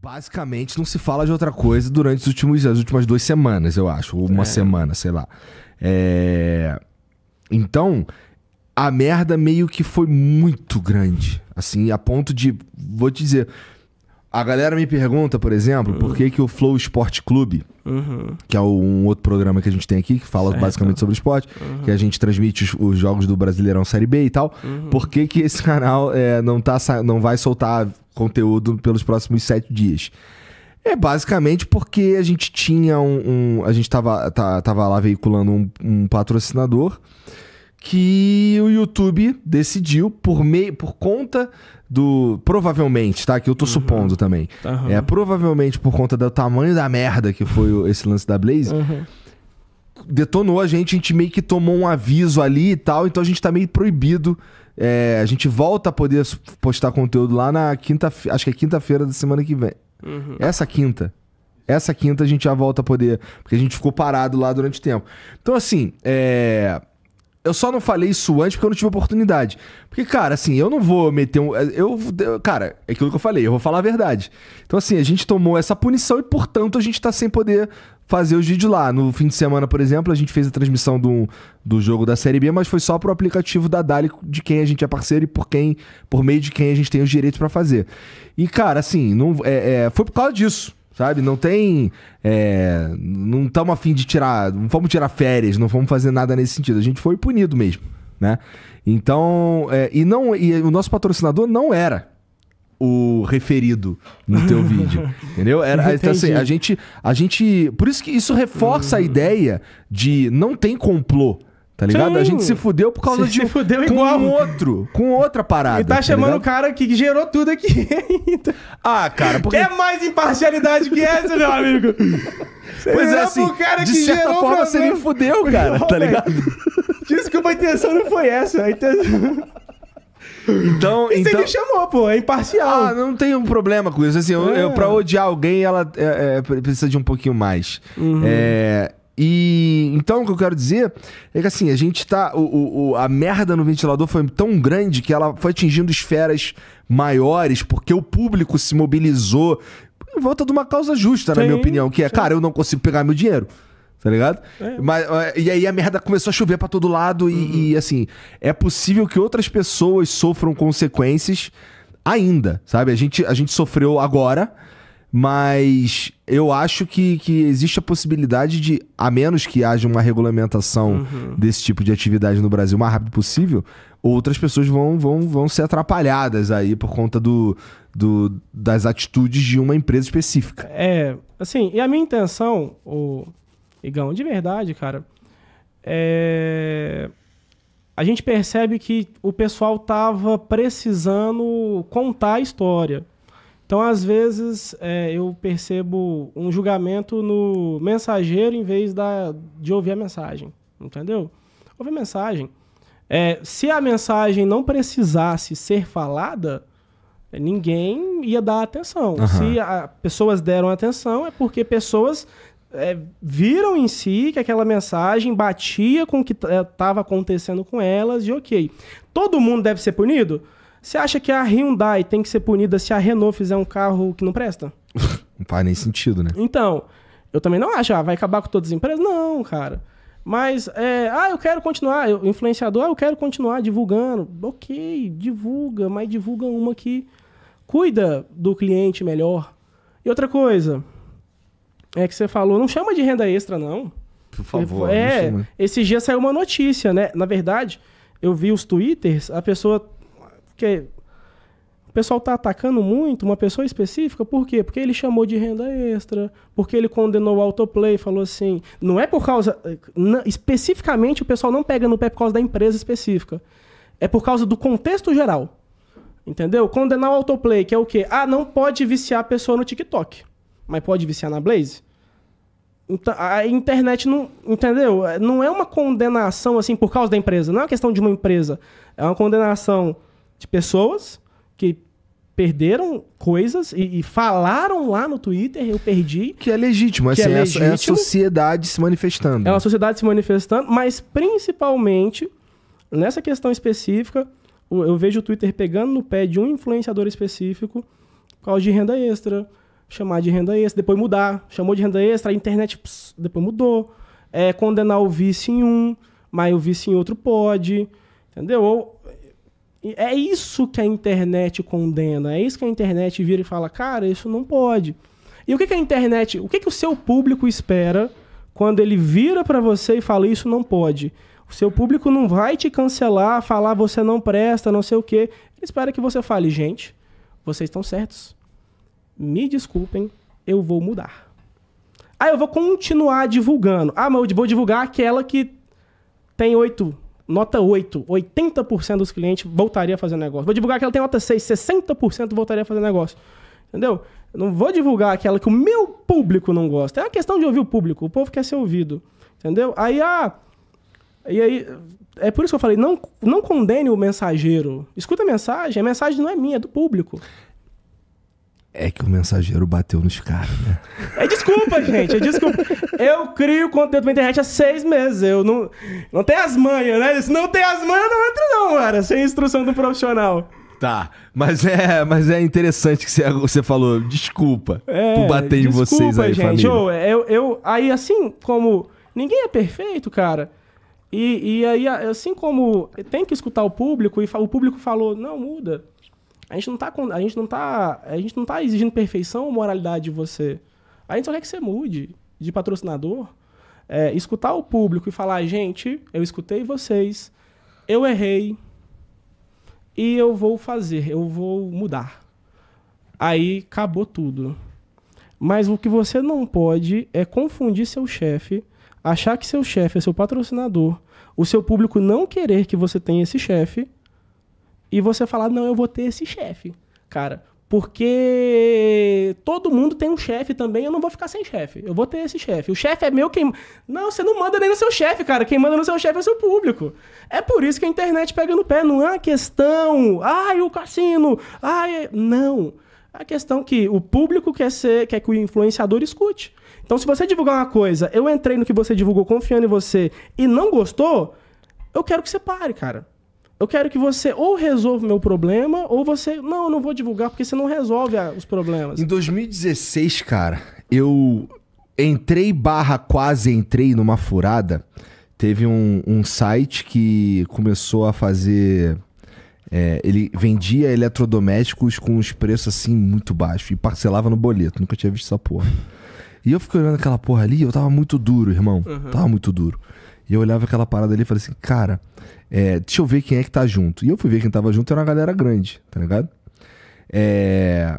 Basicamente, não se fala de outra coisa durante os últimos, as últimas duas semanas, eu acho. Ou uma é. semana, sei lá. É... Então, a merda meio que foi muito grande. Assim, a ponto de. Vou te dizer. A galera me pergunta, por exemplo, uhum. por que, que o Flow Esporte Clube, uhum. que é um outro programa que a gente tem aqui, que fala certo. basicamente sobre esporte, uhum. que a gente transmite os, os, jogos do Brasileirão Série B e tal, por que, que esse canal é, não, tá, não vai soltar conteúdo pelos próximos sete dias? É basicamente porque a gente tinha um. um a gente estava tá, tava lá veiculando um, um patrocinador que o YouTube decidiu por meio por conta do provavelmente, tá? Que eu tô uhum. supondo também. Uhum. É provavelmente por conta do tamanho da merda que foi esse lance da Blaze. Uhum. Detonou a gente, a gente meio que tomou um aviso ali e tal, então a gente tá meio proibido. É, a gente volta a poder postar conteúdo lá na quinta, acho que é quinta-feira da semana que vem. Uhum. Essa quinta, essa quinta a gente já volta a poder, porque a gente ficou parado lá durante tempo. Então, assim, é, eu só não falei isso antes porque eu não tive oportunidade. Porque, cara, assim, eu não vou meter um. Eu, eu, cara, é aquilo que eu falei, eu vou falar a verdade. Então, assim, a gente tomou essa punição e, portanto, a gente tá sem poder fazer os vídeos lá. No fim de semana, por exemplo, a gente fez a transmissão do, do jogo da Série B, mas foi só pro aplicativo da Dali, de quem a gente é parceiro e por quem, por meio de quem a gente tem os direitos para fazer. E, cara, assim, não, é, é, foi por causa disso sabe? Não tem. É, não estamos afim de tirar. Não vamos tirar férias, não vamos fazer nada nesse sentido. A gente foi punido mesmo, né? Então. É, e, não, e o nosso patrocinador não era o referido no teu vídeo. Entendeu? Era, então, assim, a gente, a gente. Por isso que isso reforça a ideia de não tem complô Tá ligado? Sim. A gente se fudeu por causa se de. Se fudeu com igual. Com outro. Com outra parada. E tá, tá chamando ligado? o cara que gerou tudo aqui ainda. Ah, cara, porque. Quer mais imparcialidade que essa, meu amigo? Você pois é, assim. de certa forma, você me fudeu, cara, tá ligado? Desculpa, a intenção não foi essa. A intenção. Então, e então... você me chamou, pô, é imparcial. Ah, não tem um problema com isso. Assim, eu, eu, é. pra odiar alguém, ela é, é, precisa de um pouquinho mais. Uhum. É, e então o que eu quero dizer é que assim, a gente tá. O, o, a merda no ventilador foi tão grande que ela foi atingindo esferas maiores, porque o público se mobilizou em volta de uma causa justa, sim, na minha opinião, que é, sim. cara, eu não consigo pegar meu dinheiro. Tá ligado? É. Mas, e aí a merda começou a chover para todo lado uhum. e, e assim, é possível que outras pessoas sofram consequências ainda, sabe? A gente, a gente sofreu agora mas eu acho que, que existe a possibilidade de, a menos que haja uma regulamentação uhum. desse tipo de atividade no Brasil o mais rápido possível, outras pessoas vão, vão, vão ser atrapalhadas aí por conta do, do, das atitudes de uma empresa específica. É, assim, e a minha intenção, o Igão, de verdade, cara, é... a gente percebe que o pessoal tava precisando contar a história. Então, às vezes, é, eu percebo um julgamento no mensageiro em vez da, de ouvir a mensagem. Entendeu? Ouvir a mensagem. É, se a mensagem não precisasse ser falada, ninguém ia dar atenção. Uhum. Se a, pessoas deram atenção, é porque pessoas é, viram em si que aquela mensagem batia com o que estava é, acontecendo com elas e ok. Todo mundo deve ser punido? Você acha que a Hyundai tem que ser punida se a Renault fizer um carro que não presta? não faz nem sentido, né? Então, eu também não acho, ah, vai acabar com todas as empresas? Não, cara. Mas, é, ah, eu quero continuar, eu, influenciador, ah, eu quero continuar divulgando. Ok, divulga, mas divulga uma que cuida do cliente melhor. E outra coisa, é que você falou, não chama de renda extra, não. Por favor. É, esse dia saiu uma notícia, né? Na verdade, eu vi os twitters, a pessoa porque o pessoal está atacando muito uma pessoa específica, por quê? Porque ele chamou de renda extra, porque ele condenou o autoplay, falou assim. Não é por causa. Não, especificamente, o pessoal não pega no pé por causa da empresa específica. É por causa do contexto geral. Entendeu? Condenar o autoplay, que é o quê? Ah, não pode viciar a pessoa no TikTok, mas pode viciar na Blaze? Então, a internet não. Entendeu? É, não é uma condenação assim por causa da empresa. Não é uma questão de uma empresa. É uma condenação de pessoas que perderam coisas e, e, falaram lá no Twitter, eu perdi. Que é legítimo, que é assim, é, legítimo, é a sociedade se manifestando. É uma sociedade se manifestando, mas principalmente nessa questão específica, eu vejo o Twitter pegando no pé de um influenciador específico por causa de renda extra, chamar de renda extra, depois mudar, chamou de renda extra, a internet pss, depois mudou, é, condenar o vice em um, mas o vice em outro pode, entendeu? Ou, é isso que a internet condena, é isso que a internet vira e fala, cara, isso não pode. E o que, que a internet, o que, que o seu público espera quando ele vira para você e fala, isso não pode? O seu público não vai te cancelar, falar você não presta, não sei o quê. Ele espera que você fale, gente, vocês estão certos. Me desculpem, eu vou mudar. Ah, eu vou continuar divulgando. Ah, mas eu vou divulgar aquela que tem oito Nota 8, 80% dos clientes voltaria a fazer negócio. Vou divulgar que ela tem nota 6, 60% voltaria a fazer negócio. Entendeu? Eu não vou divulgar aquela que o meu público não gosta. É uma questão de ouvir o público. O povo quer ser ouvido. Entendeu? Aí a. Ah, e aí. É por isso que eu falei, não, não condene o mensageiro. Escuta a mensagem, a mensagem não é minha, é do público. É que o mensageiro bateu nos caras, né? É desculpa, gente, é desculpa. Eu crio conteúdo pra internet há seis meses. Eu não. Não tem as manhas, né? Se não tem as manhas, não entra, não, cara. Sem instrução do profissional. Tá, mas é, mas é interessante que você, você falou, desculpa é, por bater em vocês aí, gente. família. Eu, eu, eu, aí assim como ninguém é perfeito, cara, e, e aí assim como tem que escutar o público, e o público falou, não, muda, a gente não tá, a gente não tá, a gente não tá exigindo perfeição ou moralidade de você. A gente só quer que você mude de patrocinador. É, escutar o público e falar, gente, eu escutei vocês, eu errei e eu vou fazer, eu vou mudar. Aí acabou tudo. Mas o que você não pode é confundir seu chefe, achar que seu chefe é seu patrocinador, o seu público não querer que você tenha esse chefe e você falar, não, eu vou ter esse chefe, cara. Porque todo mundo tem um chefe também, eu não vou ficar sem chefe. Eu vou ter esse chefe. O chefe é meu quem. Não, você não manda nem no seu chefe, cara. Quem manda no seu chefe é o seu público. É por isso que a internet pega no pé. Não é uma questão. Ai, o cassino. Ai. É não. É a questão que o público quer ser, quer que o influenciador escute. Então, se você divulgar uma coisa, eu entrei no que você divulgou confiando em você e não gostou, eu quero que você pare, cara eu quero que você ou resolva o meu problema, ou você. Não, eu não vou divulgar, porque você não resolve a, os problemas. Em 2016, cara, eu entrei barra quase entrei numa furada. Teve um, um site que começou a fazer. É, ele vendia eletrodomésticos com os preços assim muito baixos e parcelava no boleto. Nunca tinha visto essa porra. E eu fiquei olhando aquela porra ali, eu tava muito duro, irmão. Uhum. Tava muito duro. E eu olhava aquela parada ali e falei assim, cara, é, deixa eu ver quem é que tá junto. E eu fui ver quem tava junto, era uma galera grande, tá ligado? É,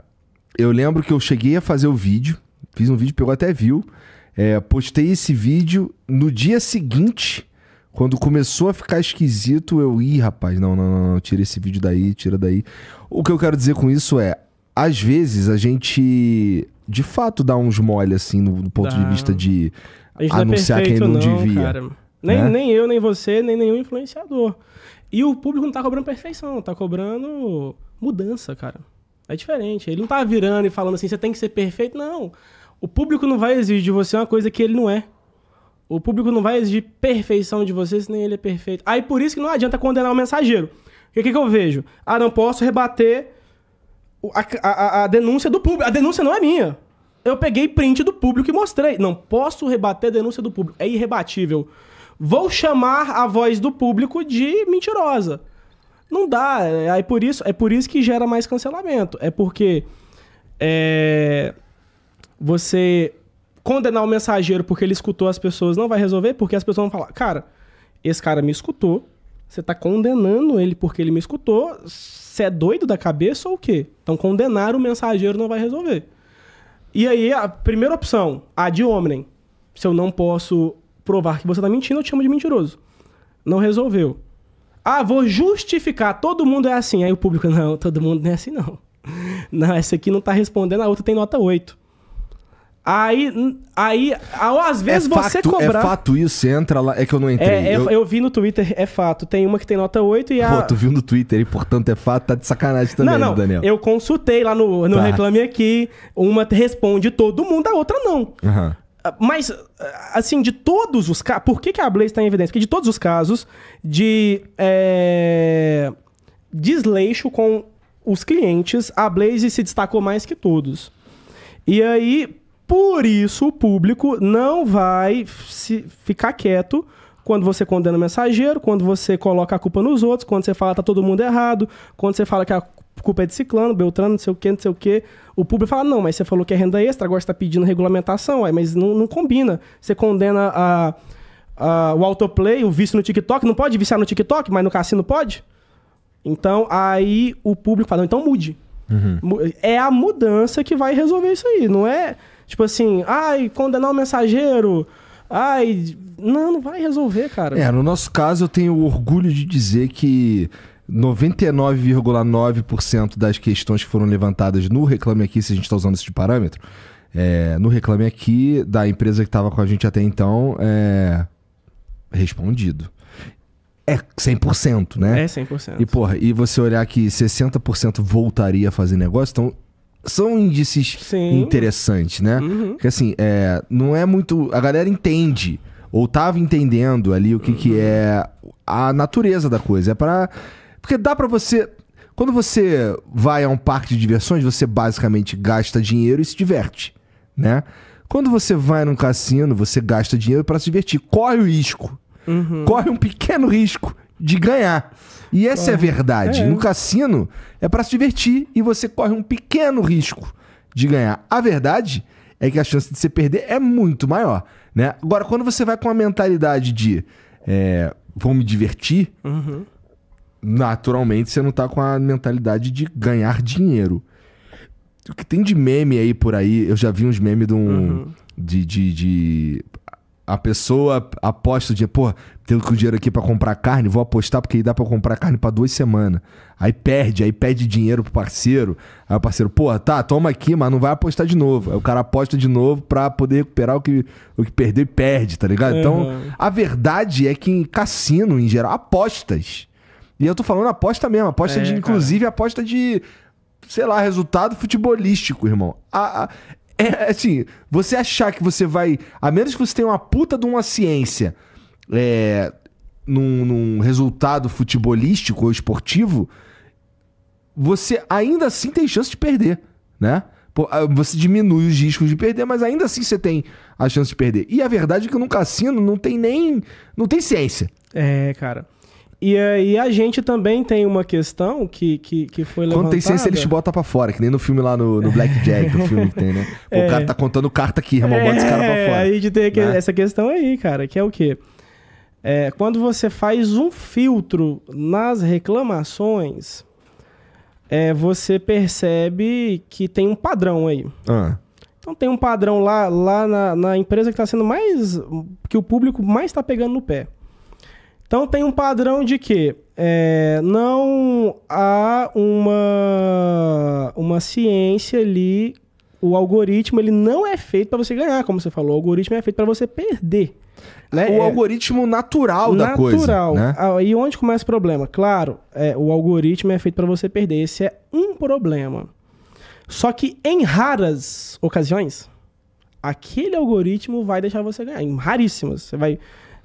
eu lembro que eu cheguei a fazer o vídeo, fiz um vídeo, pegou até viu É, postei esse vídeo no dia seguinte, quando começou a ficar esquisito, eu, ia, rapaz, não, não, não, não, tira esse vídeo daí, tira daí. O que eu quero dizer com isso é, às vezes a gente de fato dá uns mole assim no, do ponto de vista de é anunciar é perfeito, quem não, não devia. Cara. Nem, né? nem eu, nem você, nem nenhum influenciador. E o público não tá cobrando perfeição, tá cobrando mudança, cara. É diferente. Ele não tá virando e falando assim, você tem que ser perfeito. Não. O público não vai exigir de você uma coisa que ele não é. O público não vai exigir perfeição de você se nem ele é perfeito. Aí por isso que não adianta condenar o mensageiro. O que, que, eu vejo? Ah, não posso rebater a, a, a denúncia do público. A denúncia não é minha. Eu peguei print do público e mostrei. Não posso rebater a denúncia do público. É irrebatível vou chamar a voz do público de mentirosa. Não dá. Aí é, é por isso, é por isso que gera mais cancelamento. É porque é, você condenar o mensageiro porque ele escutou as pessoas não vai resolver, porque as pessoas vão falar, cara, esse cara me escutou, você tá condenando ele porque ele me escutou, você é doido da cabeça ou o quê? Então condenar o mensageiro não vai resolver. E aí, a primeira opção, a de homem. Se eu não posso provar que você tá mentindo, eu te chamo de mentiroso. Não resolveu. Ah, vou justificar, todo mundo é assim. Aí o público, não, todo mundo não é assim, não. Não, essa aqui não tá respondendo, a outra tem nota 8. Aí, aí às vezes é você fato, é cobrar. É fato isso, você entra lá. É que eu não entrei. É, é, eu... eu... vi no Twitter, é fato. Tem uma que tem nota 8 e a. Pô, tu viu no Twitter e, portanto, é fato, tá de sacanagem também, não, né, não. Daniel. Eu consultei lá no, no tá. Reclame Aqui. Uma responde todo mundo, a outra não. Uhum. Mas, assim, de todos os casos. Por que, que a Blaze está em evidência? Porque de todos os casos de é, desleixo com os clientes, a Blaze se destacou mais que todos. E aí, por isso, o público não vai se, ficar quieto quando você condena o mensageiro, quando você coloca a culpa nos outros, quando você fala que tá todo mundo errado, quando você fala que a culpa é de ciclano, Beltrano, não sei o que, não sei o que. O público fala, não, mas você falou que é renda extra, agora está pedindo regulamentação, ué, mas não, não combina. Você condena a, a, o autoplay, o vício no TikTok, não pode viciar no TikTok, mas no cassino pode? Então, aí o público fala, então mude. Uhum. É a mudança que vai resolver isso aí, não é tipo assim, ai, condenar o mensageiro, ai, não, não vai resolver, cara. É, no nosso caso eu tenho orgulho de dizer que 99,9% das questões que foram levantadas no Reclame Aqui, se a gente está usando esse parâmetro, é, no Reclame Aqui, da empresa que estava com a gente até então, é respondido. É 100%, né? É 100%. E, porra, e você olhar que 60% voltaria a fazer negócio, então são índices Sim. interessantes, né? Uhum. Porque assim, é, não é muito. A galera entende, ou tava entendendo ali o que, uhum. que é a natureza da coisa. É para porque dá para você. Quando você vai a um parque de diversões, você basicamente gasta dinheiro e se diverte, né? Quando você vai num cassino, você gasta dinheiro para se divertir. Corre o risco. Uhum. Corre um pequeno risco de ganhar. E essa corre. é a verdade. É, é. No cassino é para se divertir e você corre um pequeno risco de ganhar. A verdade é que a chance de você perder é muito maior, né? Agora, quando você vai com a mentalidade de é, vou me divertir, uhum naturalmente você não tá com a mentalidade de ganhar dinheiro. O que tem de meme aí por aí, eu já vi uns memes de um. Uhum. De, de, de, A pessoa aposta de, pô, tenho que o dinheiro aqui para comprar carne, vou apostar porque aí dá para comprar carne para duas semanas. Aí perde, aí pede dinheiro pro parceiro. Aí o parceiro, pô, tá, toma aqui, mas não vai apostar de novo. Aí o cara aposta de novo pra poder recuperar o que, o que perdeu e perde, tá ligado? Então, uhum. Então, a verdade é que em cassino, em geral, apostas e eu tô falando aposta mesmo, aposta é, de, inclusive, cara. aposta de, sei lá, resultado futebolístico, irmão. A, a, é assim, você achar que você vai. A menos que você tenha uma puta de uma ciência é, num, num resultado futebolístico ou esportivo, você ainda assim tem chance de perder, né? Você diminui os riscos de perder, mas ainda assim você tem a chance de perder. E a verdade é que no cassino não tem nem. não tem ciência. É, cara. E a gente também tem uma questão que, que, que foi levantada... Quando tem ciência, eles te botam pra fora, que nem no filme lá no, no Black Jack, o filme que tem, né? Pô, é. O cara é. tá contando carta aqui, irmão, é, bota esse cara pra é, fora. Aí de ter né? essa questão aí, cara, que é o quê? É, quando você faz um filtro nas reclamações, é, você percebe que tem um padrão aí. Ah. Então tem um padrão lá, lá na, na empresa que está sendo mais... que o público mais está pegando no pé. Então tem um padrão de que é, não há uma, uma ciência ali. O algoritmo ele não é feito para você ganhar, como você falou. O algoritmo é feito para você perder. Né? O é, algoritmo natural, natural da coisa. Natural. Né? Ah, e onde começa o problema? Claro, é, o algoritmo é feito para você perder. Esse é um problema. Só que em raras ocasiões, aquele algoritmo vai deixar você ganhar. Em raríssimas. Você vai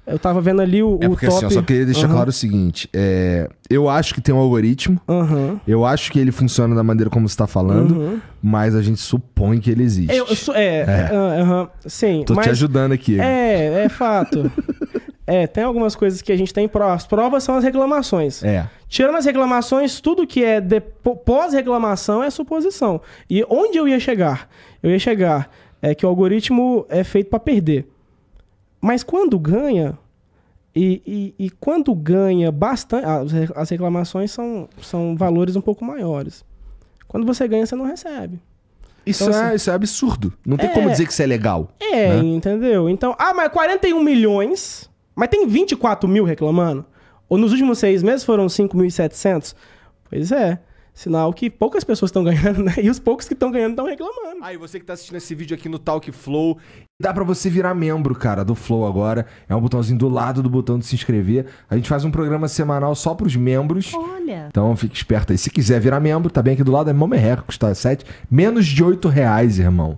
eu tava vendo ali o, é porque, o top... Assim, eu só queria deixar uhum. claro o seguinte. É, eu acho que tem um algoritmo. Uhum. Eu acho que ele funciona da maneira como você tá falando. Uhum. Mas a gente supõe que ele existe. Eu, eu, é, é. é sim. Tô te ajudando aqui. É, é fato. é, tem algumas coisas que a gente tem provas. As provas são as reclamações. É. Tirando as reclamações, tudo que é pós-reclamação é suposição. E onde eu ia chegar? Eu ia chegar é que o algoritmo é feito para perder. Mas quando ganha, e, e, e quando ganha bastante. Ah, as reclamações são, são valores um pouco maiores. Quando você ganha, você não recebe. Isso, então, é, assim, é, isso é absurdo. Não tem é, como dizer que isso é legal. É, né? entendeu? Então, ah, mas 41 milhões, mas tem 24 mil reclamando? Ou nos últimos seis meses foram 5.700? Pois é. Sinal que poucas pessoas estão ganhando, né? E os poucos que estão ganhando estão reclamando. Aí, ah, você que tá assistindo esse vídeo aqui no Talk Flow, dá para você virar membro, cara, do Flow agora. É um botãozinho do lado do botão de se inscrever. A gente faz um programa semanal só pros membros. Olha. Então fique esperto aí. Se quiser virar membro, tá bem aqui do lado, é Momerreco, custa tá? 7. Menos de 8 reais, irmão.